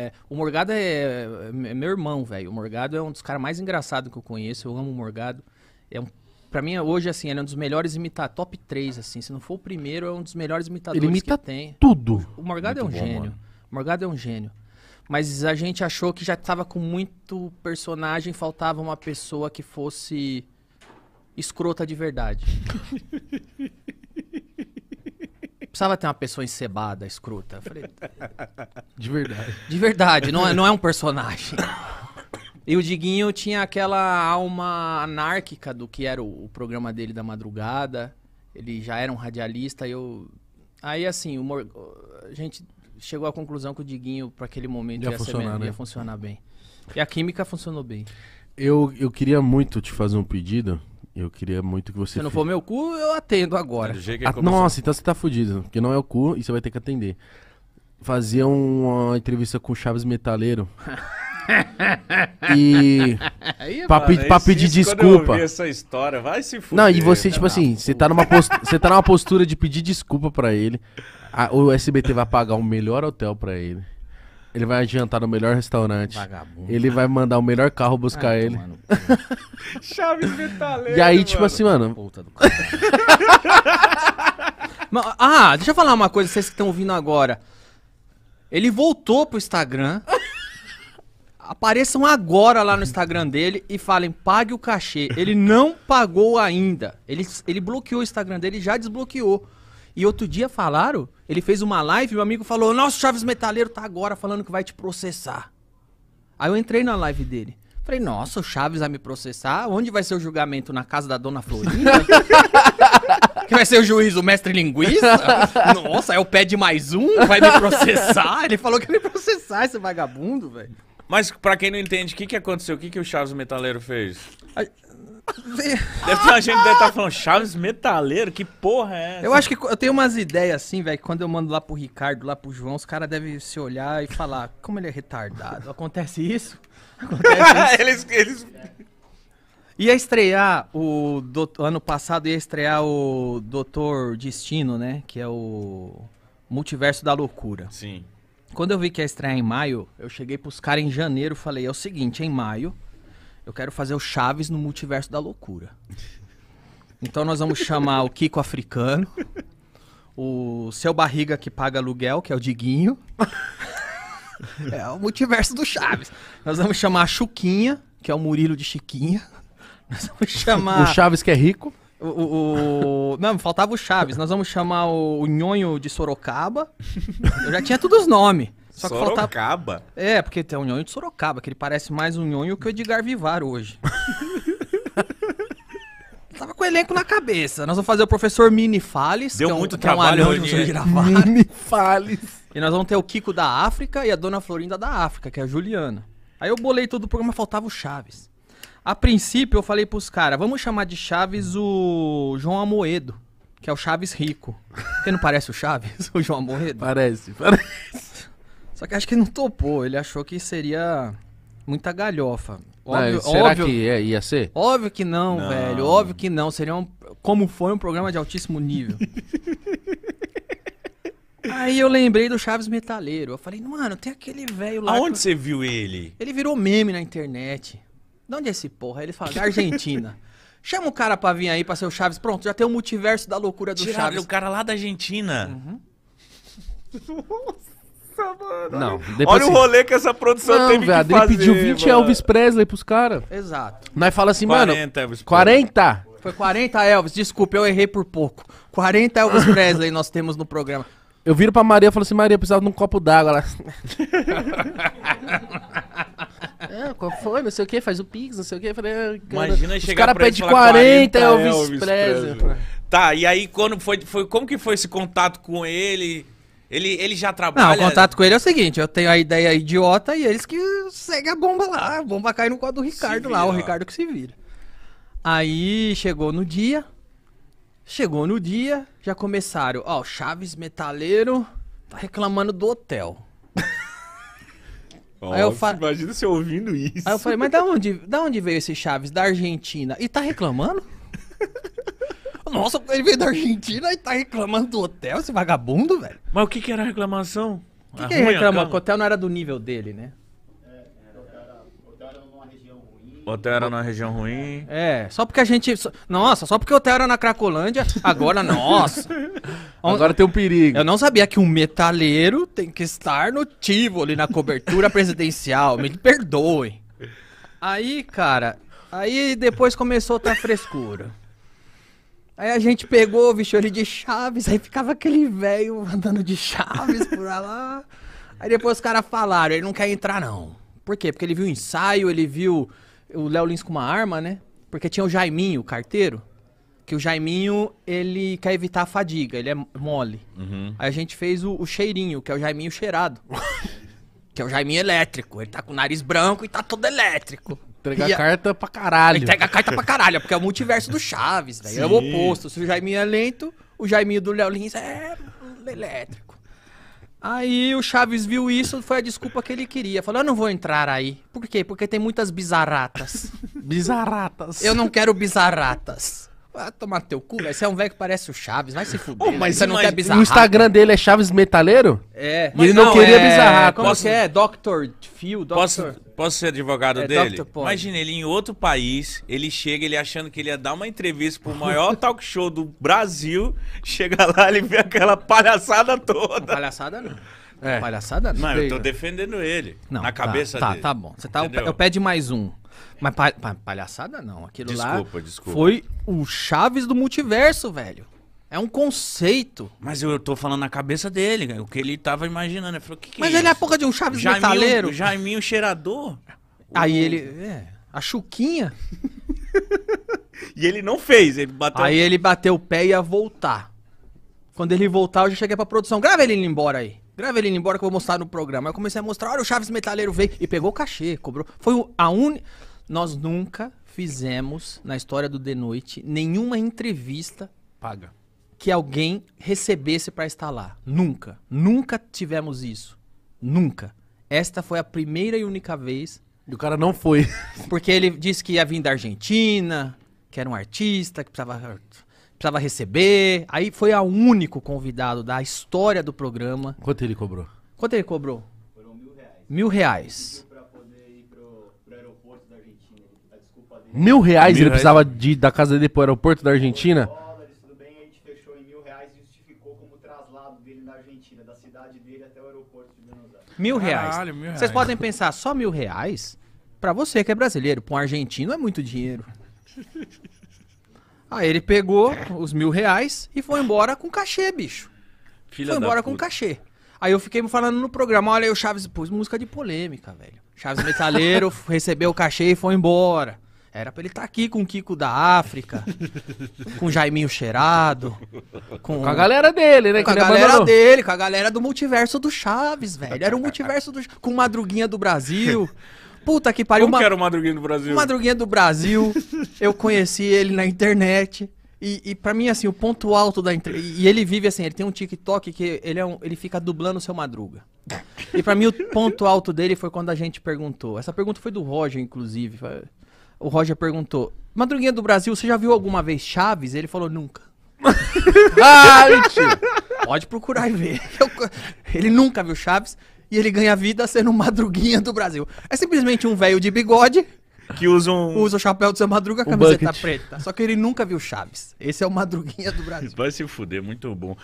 É, o Morgado é, é, é meu irmão, velho. O Morgado é um dos caras mais engraçados que eu conheço. Eu amo o Morgado. É um, pra mim, hoje, assim, ele é um dos melhores imitadores. Top 3, assim. Se não for o primeiro, é um dos melhores imitadores Ele imita que tem. tudo. O Morgado Muito é um bom, gênio. mano. O Morgado é um gênio. Mas a gente achou que já tava com muito personagem. Faltava uma pessoa que fosse escrota de verdade. precisava ter uma pessoa encebada, escrota. Eu falei, de verdade. De verdade, não é, não é um personagem. E o Diguinho tinha aquela alma anárquica do que era o, o programa dele da madrugada. Ele já era um radialista. Eu... Aí, assim, Mor... a gente chegou à conclusão que o Diguinho, para aquele momento, ia, ia funcionar, né? ia funcionar bem. E a química funcionou bem. Eu, eu queria muito te fazer um pedido eu queria muito que você. Se não for meu cu, eu atendo agora. Ah, nossa, então você tá fudido. Porque não é o cu e você vai ter que atender. Fazia uma entrevista com o Chaves Metaleiro. e. Aí, é pra, mano, pra pedir isso, desculpa. Eu essa história, vai se fuder, Não, e você, né, tipo assim, você tá, numa postura, você tá numa postura de pedir desculpa pra ele. A, o SBT vai pagar o melhor hotel pra ele. Ele vai adiantar no melhor restaurante. Vagabundo. Ele vai mandar o melhor carro buscar Ai, ele. Chaves metaleiro. E aí, tipo mano. tipo assim, mano. Puta do cara. ah, deixa eu falar uma coisa, vocês que estão ouvindo agora. Ele voltou pro Instagram. Apareçam agora lá no Instagram dele e falem: pague o cachê. Ele não pagou ainda. Ele, ele bloqueou o Instagram dele e já desbloqueou. E outro dia falaram, ele fez uma live, meu amigo falou: Nossa, Chaves Metaleiro tá agora falando que vai te processar. Aí eu entrei na live dele. Falei, nossa, o Chaves vai me processar? Onde vai ser o julgamento? Na casa da dona Florinda? que vai ser o juiz, o mestre linguista? nossa, é o pé de mais um? Vai me processar? Ele falou que ia me processar, esse vagabundo, velho. Mas pra quem não entende, o que, que aconteceu? O que, que o Chaves Metaleiro fez? Deve ter uma gente que deve estar tá falando, Chaves Metaleiro, que porra é essa? Eu acho que eu tenho umas ideias assim, velho, que quando eu mando lá pro Ricardo, lá pro João, os caras devem se olhar e falar, como ele é retardado. Acontece isso? Acontece isso. eles, eles... Ia estrear o. Ano passado ia estrear o Doutor Destino, né? Que é o Multiverso da Loucura. Sim. Quando eu vi que ia estrear em maio, eu cheguei pros caras em janeiro e falei: é o seguinte, em maio eu quero fazer o Chaves no multiverso da loucura. Então nós vamos chamar o Kiko africano, o seu barriga que paga aluguel, que é o Diguinho. É o multiverso do Chaves. Nós vamos chamar a Chuquinha, que é o Murilo de Chiquinha. Nós vamos chamar. O Chaves que é rico. O, o, o... Não, faltava o Chaves. Nós vamos chamar o, o Nhonho de Sorocaba. Eu já tinha todos os nomes. Só que Sorocaba? Faltava... É, porque tem o nhonho de Sorocaba, que ele parece mais um nhonho que o Edgar Vivar hoje. Tava com o elenco na cabeça. Nós vamos fazer o professor Mini Fales. Deu que é um, muito que trabalho é um hoje. gravar. Mini Fales. E nós vamos ter o Kiko da África e a Dona Florinda da África, que é a Juliana. Aí eu bolei todo o programa, faltava o Chaves. A princípio eu falei pros caras, vamos chamar de Chaves o João Amoedo, que é o Chaves rico. Porque não parece o Chaves, o João Amoedo? Parece, parece. Só que acho que não topou, ele achou que seria muita galhofa. Óbvio, será óbvio, que é, ia ser? Óbvio que não, não, velho. Óbvio que não. Seria um, como foi um programa de altíssimo nível. Aí eu lembrei do Chaves Metaleiro. Eu falei, mano, tem aquele velho lá. Aonde você viu ele? Ele virou meme na internet. De onde é esse porra? Aí ele fala, da Argentina. Chama o cara pra vir aí pra ser o Chaves. Pronto, já tem o multiverso da loucura do Tira, Chaves. o cara lá da Argentina. Uhum. Nossa. Nossa, mano. Não, Olha o rolê que essa produção não, teve viado, que fazer. Ele pediu 20 mano. Elvis Presley pros caras. Exato. Nós fala assim, 40 mano. Elvis 40? Foi 40 Elvis, desculpa, eu errei por pouco. 40 Elvis Presley nós temos no programa. Eu viro pra Maria e falo assim, Maria, eu precisava de um copo d'água. Ela... É, qual foi? Não sei o que, faz o Pix, não sei o que. Falei, ah, Imagina Os chegar cara pra pede 40, 40 Elvis, Elvis Presley. Presley. Tá, e aí quando foi, foi, como que foi esse contato com ele? Ele, ele já trabalha. Não, o contato com ele é o seguinte: eu tenho a ideia idiota e eles que seguem a bomba lá. A bomba cai no quadro do Ricardo vira, lá, o Ricardo que se vira. Aí chegou no dia. Chegou no dia, já começaram. Ó, o Chaves Metaleiro tá reclamando do hotel. aí eu fa... Imagina você ouvindo isso. Aí eu falei, mas da onde, da onde veio esse Chaves? Da Argentina. E tá reclamando? Nossa, ele veio da Argentina e tá reclamando do hotel, esse vagabundo, velho. Mas o que, que era a reclamação? O que, ah, que ele é reclamou? Que o hotel não era do nível dele, né? O Hotel era numa região ruim. É, só porque a gente. Nossa, só porque o hotel era na Cracolândia, agora, nossa. agora tem um perigo. Eu não sabia que um metaleiro tem que estar no Tivoli, na cobertura presidencial. Me perdoe. Aí, cara, aí depois começou a ter tá frescura. Aí a gente pegou, vestiu ele de Chaves, aí ficava aquele velho andando de Chaves por lá. Aí depois os caras falaram, ele não quer entrar não. Por quê? Porque ele viu o ensaio, ele viu o Léo Lins com uma arma, né? Porque tinha o Jaiminho, o carteiro. Que o Jaiminho, ele quer evitar a fadiga, ele é mole. Uhum. Aí a gente fez o, o cheirinho, que é o Jaiminho cheirado. que é o Jaiminho elétrico. Ele tá com o nariz branco e tá todo elétrico. Entregar a... carta pra caralho. Entrega carta pra caralho, é porque é o multiverso do Chaves, velho. É o oposto. Se o Jaiminho é lento, o Jaiminho do Léo Lins é elétrico. Aí o Chaves viu isso, foi a desculpa que ele queria. Falou, eu não vou entrar aí. Por quê? Porque tem muitas bizarratas. bizarratas. Eu não quero bizarratas. Vai tomar teu cu, velho. Você é um velho que parece o Chaves, vai se fuder. Oh, mas você não mas quer bizarrar. O Instagram dele é Chaves Metaleiro? É. E ele não, não queria é... bizarrar. Como posso... que é? Dr. Phil? Dr. Posso, posso ser advogado é, dele? Imagina, ele em outro país, ele chega, ele achando que ele ia dar uma entrevista pro maior talk show do Brasil. Chega lá, ele vê aquela palhaçada toda. palhaçada não. É. Palhaçada não. Não, eu tô né? defendendo ele. Não, na tá, cabeça tá, dele. Tá, tá bom. Você tá, eu pede mais um. Mas pa, pa, palhaçada não. Aquilo desculpa, lá desculpa. foi o Chaves do multiverso, velho. É um conceito. Mas eu, eu tô falando na cabeça dele, o que ele tava imaginando. Ele falou, que que Mas é ele é a porra de um Chaves Jaiminho, metaleiro. Jaiminho cheirador. Aí o... ele... É, a Chuquinha. e ele não fez, ele bateu... Aí ele bateu o pé e ia voltar. Quando ele voltar, eu já cheguei pra produção. Grava ele indo embora aí. Grava ele embora que eu vou mostrar no programa. Aí eu comecei a mostrar, olha o Chaves Metaleiro veio e pegou o cachê, cobrou. Foi a única. Nós nunca fizemos, na história do The Noite, nenhuma entrevista. Paga. Que alguém recebesse para estar lá. Nunca. Nunca tivemos isso. Nunca. Esta foi a primeira e única vez. E o cara não foi. Porque ele disse que ia vir da Argentina, que era um artista, que precisava precisava receber. Aí foi o único convidado da história do programa. Quanto ele cobrou? Quanto ele cobrou? Foram mil reais. Mil reais. Mil reais mil ele reais. precisava de, da casa dele pro aeroporto da Argentina? Mil reais. mil reais. Vocês podem pensar, só mil reais? Pra você que é brasileiro, pra um argentino é muito dinheiro. Aí ele pegou os mil reais e foi embora com cachê, bicho. Filha foi embora puta. com cachê. Aí eu fiquei me falando no programa, olha aí o Chaves, pôs música de polêmica, velho. Chaves Metaleiro recebeu o cachê e foi embora. Era pra ele estar tá aqui com o Kiko da África, com o Jaiminho Cheirado, com... com... a galera dele, né? Com a galera abandonou. dele, com a galera do multiverso do Chaves, velho. Era o multiverso do... com Madruguinha do Brasil. Puta que pariu. Como uma... que era o Madruguinha do Brasil? O Madruguinha do Brasil. eu conheci ele na internet. E, e para mim, assim, o ponto alto da entrevista. E ele vive assim, ele tem um TikTok que ele, é um, ele fica dublando o seu madruga. E para mim, o ponto alto dele foi quando a gente perguntou. Essa pergunta foi do Roger, inclusive. O Roger perguntou: Madruguinha do Brasil, você já viu alguma vez Chaves? Ele falou: nunca. ah, mentira. Pode procurar e ver. Eu... ele nunca viu Chaves e ele ganha vida sendo um madruguinha do Brasil. É simplesmente um velho de bigode que usa um. Usa o chapéu do seu Madruga, camiseta preta. Só que ele nunca viu Chaves. Esse é o Madruguinha do Brasil. Vai se fuder, muito bom.